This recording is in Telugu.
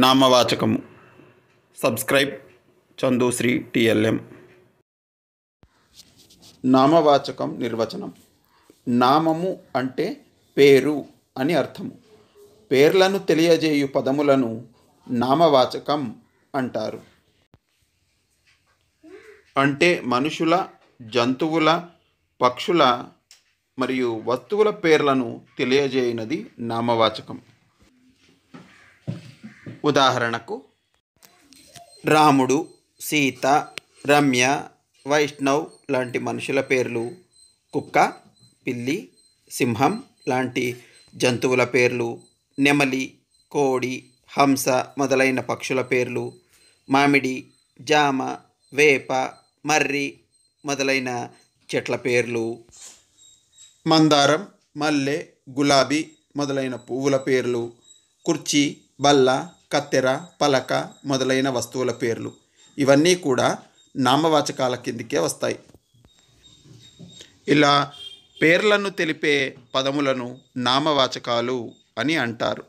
నామవాచకము సబ్స్క్రైబ్ చందుశ్రీ టిఎల్ఎం నామవాచకం నిర్వచనం నామము అంటే పేరు అని అర్థము పేర్లను తెలియజేయు పదములను నామవాచకం అంటారు అంటే మనుషుల జంతువుల పక్షుల మరియు వస్తువుల పేర్లను తెలియజేయనది నామవాచకం ఉదాహరణకు రాముడు సీత రమ్య వైష్ణవ్ లాంటి మనుషుల పేర్లు కుక్క పిల్లి సింహం లాంటి జంతువుల పేర్లు నెమలి కోడి హంస మొదలైన పక్షుల పేర్లు మామిడి జామ వేప మర్రి మొదలైన చెట్ల పేర్లు మందారం మల్లె గులాబీ మొదలైన పువ్వుల పేర్లు కుర్చీ బల్ల కత్తెర పలక మొదలైన వస్తువుల పేర్లు ఇవన్నీ కూడా నామవాచకాల కిందికే వస్తాయి ఇలా పేర్లను తెలిపే పదములను నామవాచకాలు అని అంటారు